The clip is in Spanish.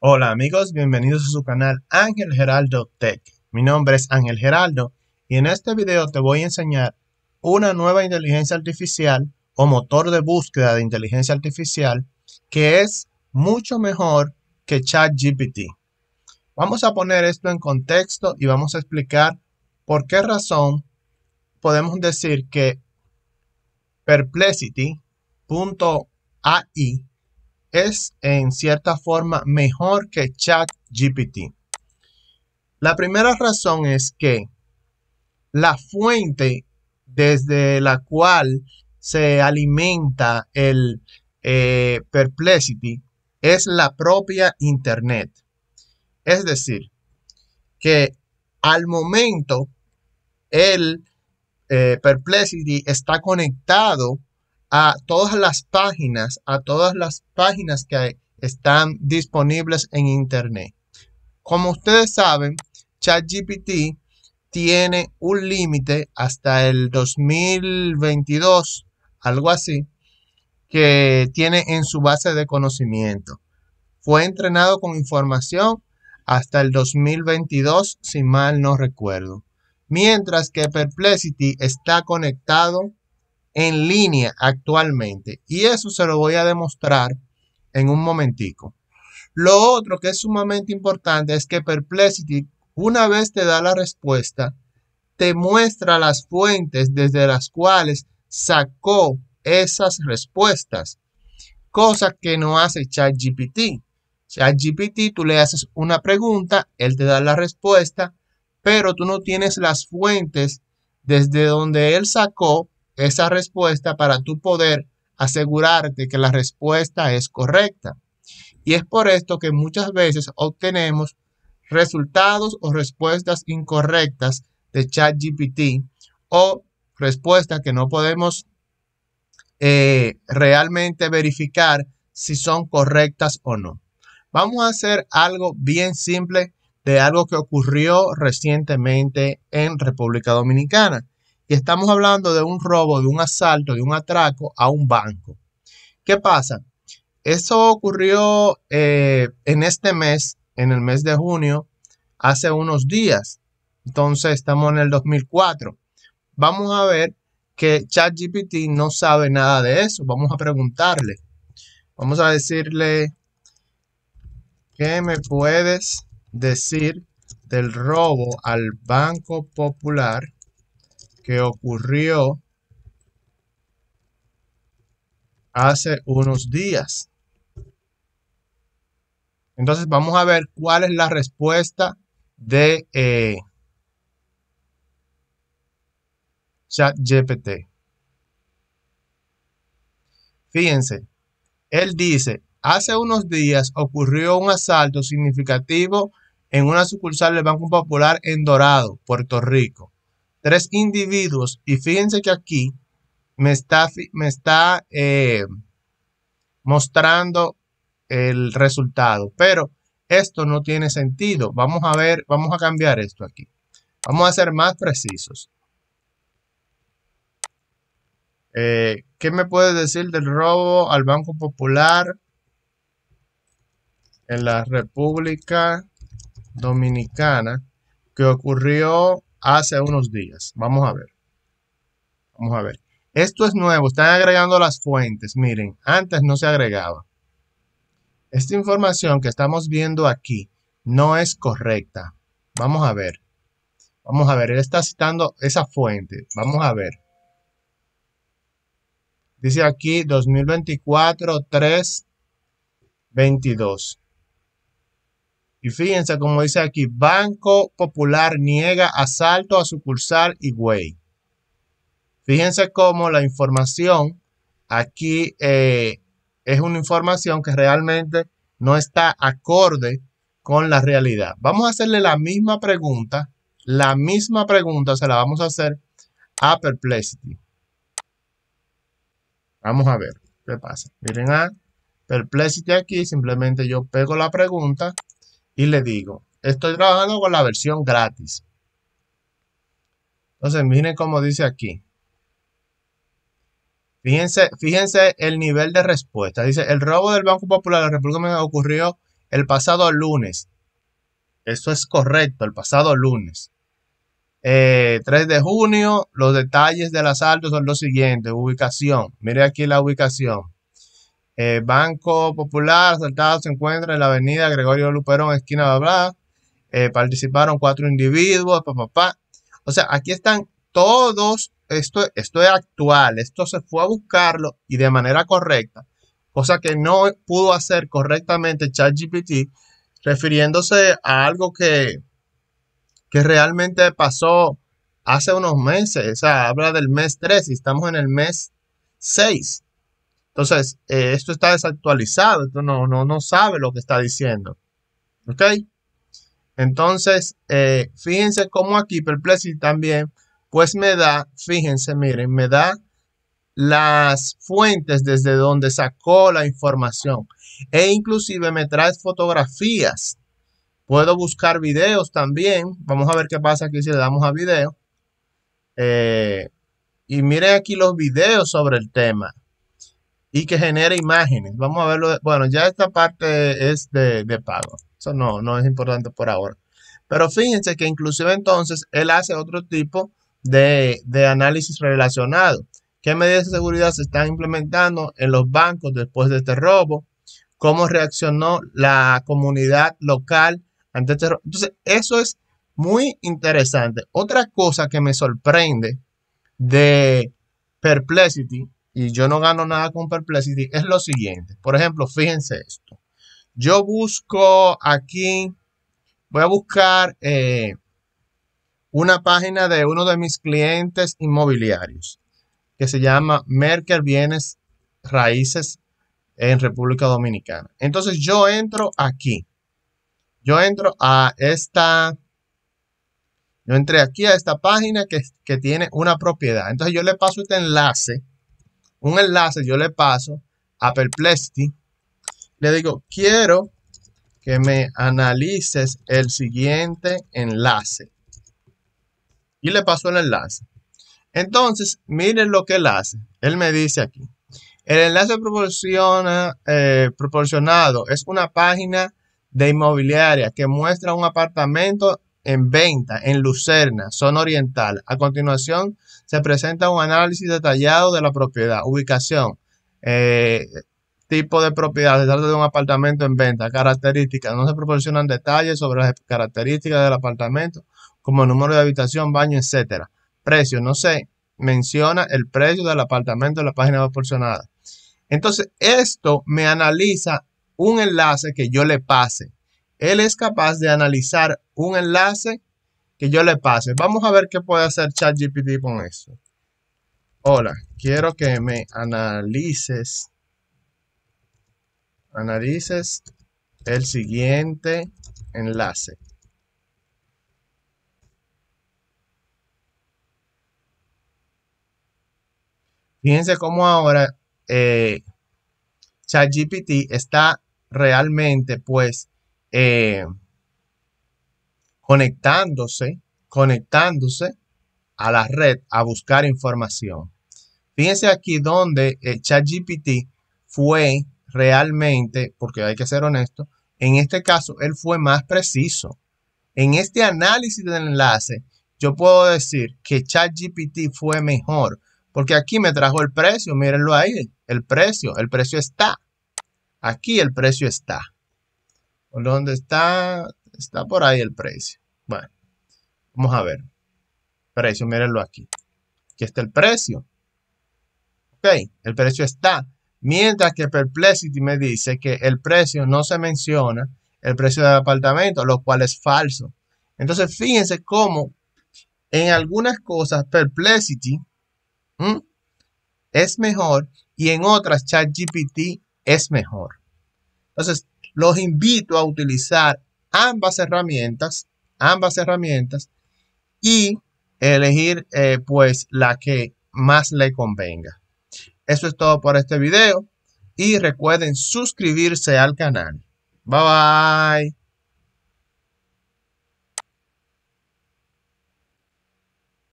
Hola amigos, bienvenidos a su canal Ángel Geraldo Tech. Mi nombre es Ángel Geraldo y en este video te voy a enseñar una nueva inteligencia artificial o motor de búsqueda de inteligencia artificial que es mucho mejor que ChatGPT. Vamos a poner esto en contexto y vamos a explicar por qué razón podemos decir que Perplexity.ai es en cierta forma mejor que ChatGPT. La primera razón es que la fuente desde la cual se alimenta el eh, perplexity es la propia Internet. Es decir, que al momento el eh, perplexity está conectado a todas las páginas, a todas las páginas que están disponibles en Internet. Como ustedes saben, ChatGPT tiene un límite hasta el 2022, algo así, que tiene en su base de conocimiento. Fue entrenado con información hasta el 2022, si mal no recuerdo. Mientras que Perplexity está conectado en línea actualmente. Y eso se lo voy a demostrar en un momentico. Lo otro que es sumamente importante es que Perplexity, una vez te da la respuesta, te muestra las fuentes desde las cuales sacó esas respuestas, cosa que no hace ChatGPT. ChatGPT, tú le haces una pregunta, él te da la respuesta, pero tú no tienes las fuentes desde donde él sacó esa respuesta para tú poder asegurarte que la respuesta es correcta. Y es por esto que muchas veces obtenemos resultados o respuestas incorrectas de ChatGPT o respuestas que no podemos eh, realmente verificar si son correctas o no. Vamos a hacer algo bien simple de algo que ocurrió recientemente en República Dominicana. Y estamos hablando de un robo, de un asalto, de un atraco a un banco. ¿Qué pasa? Eso ocurrió eh, en este mes, en el mes de junio, hace unos días. Entonces estamos en el 2004. Vamos a ver que ChatGPT no sabe nada de eso. Vamos a preguntarle. Vamos a decirle, ¿qué me puedes decir del robo al Banco Popular que ocurrió hace unos días. Entonces vamos a ver cuál es la respuesta de eh, ChatGPT. Fíjense, él dice, hace unos días ocurrió un asalto significativo en una sucursal del Banco Popular en Dorado, Puerto Rico tres individuos. Y fíjense que aquí me está, me está eh, mostrando el resultado. Pero esto no tiene sentido. Vamos a ver, vamos a cambiar esto aquí. Vamos a ser más precisos. Eh, ¿Qué me puedes decir del robo al Banco Popular en la República Dominicana que ocurrió hace unos días. Vamos a ver. Vamos a ver. Esto es nuevo, están agregando las fuentes. Miren, antes no se agregaba. Esta información que estamos viendo aquí no es correcta. Vamos a ver. Vamos a ver, él está citando esa fuente. Vamos a ver. Dice aquí 2024 3 22. Y fíjense como dice aquí, Banco Popular niega asalto a sucursal Higüey. Fíjense cómo la información aquí eh, es una información que realmente no está acorde con la realidad. Vamos a hacerle la misma pregunta, la misma pregunta se la vamos a hacer a Perplexity. Vamos a ver qué pasa. Miren a Perplexity aquí, simplemente yo pego la pregunta y le digo, estoy trabajando con la versión gratis. Entonces, miren cómo dice aquí. Fíjense, fíjense el nivel de respuesta. Dice, el robo del Banco Popular de la República ocurrió el pasado lunes. Eso es correcto, el pasado lunes. 3 eh, de junio, los detalles del asalto son los siguientes. Ubicación. Mire aquí la ubicación. Eh, Banco Popular, asaltado se encuentra en la avenida Gregorio Luperón, esquina de eh, participaron cuatro individuos, papá. O sea, aquí están todos, esto, esto es actual, esto se fue a buscarlo y de manera correcta, cosa que no pudo hacer correctamente ChatGPT, refiriéndose a algo que, que realmente pasó hace unos meses, o sea, habla del mes 3 y estamos en el mes 6. Entonces, eh, esto está desactualizado, esto no, no, no sabe lo que está diciendo. ¿Ok? Entonces, eh, fíjense cómo aquí Perplexity también, pues me da, fíjense, miren, me da las fuentes desde donde sacó la información. E inclusive me trae fotografías. Puedo buscar videos también. Vamos a ver qué pasa aquí si le damos a video. Eh, y miren aquí los videos sobre el tema y que genere imágenes. Vamos a verlo. Bueno, ya esta parte es de, pago. Eso no, no es importante por ahora. Pero fíjense que inclusive entonces él hace otro tipo de, de, análisis relacionado. ¿Qué medidas de seguridad se están implementando en los bancos después de este robo? ¿Cómo reaccionó la comunidad local ante este robo? Entonces, eso es muy interesante. Otra cosa que me sorprende de Perplexity y yo no gano nada con Perplexity es lo siguiente. Por ejemplo, fíjense esto. Yo busco aquí, voy a buscar eh, una página de uno de mis clientes inmobiliarios que se llama Merker Bienes Raíces en República Dominicana. Entonces yo entro aquí. Yo entro a esta, yo entré aquí a esta página que, que tiene una propiedad. Entonces yo le paso este enlace un enlace, yo le paso a Perplexity, le digo, quiero que me analices el siguiente enlace. Y le paso el enlace. Entonces, miren lo que él hace. Él me dice aquí. El enlace proporciona, eh, proporcionado es una página de inmobiliaria que muestra un apartamento en venta en Lucerna, zona oriental. A continuación, se presenta un análisis detallado de la propiedad, ubicación, eh, tipo de propiedad, se trata de un apartamento en venta, características, no se proporcionan detalles sobre las características del apartamento, como número de habitación, baño, etc. Precio, no se menciona el precio del apartamento en la página proporcionada. Entonces, esto me analiza un enlace que yo le pase. Él es capaz de analizar un enlace que yo le pase. Vamos a ver qué puede hacer ChatGPT con eso. Hola, quiero que me analices. Analices el siguiente enlace. Fíjense cómo ahora eh, ChatGPT está realmente pues eh, conectándose, conectándose a la red a buscar información. Fíjense aquí donde el eh, ChatGPT fue realmente, porque hay que ser honesto, en este caso él fue más preciso. En este análisis del enlace, yo puedo decir que ChatGPT fue mejor, porque aquí me trajo el precio, mírenlo ahí, el precio, el precio está. Aquí el precio está. ¿Dónde está? Está por ahí el precio. Bueno, vamos a ver. Precio, mírenlo aquí. Aquí está el precio. Ok, el precio está. Mientras que Perplexity me dice que el precio no se menciona, el precio del apartamento, lo cual es falso. Entonces, fíjense cómo en algunas cosas Perplexity es mejor y en otras ChatGPT es mejor. Entonces, los invito a utilizar ambas herramientas, ambas herramientas y elegir eh, pues la que más le convenga. Eso es todo por este video y recuerden suscribirse al canal. Bye bye.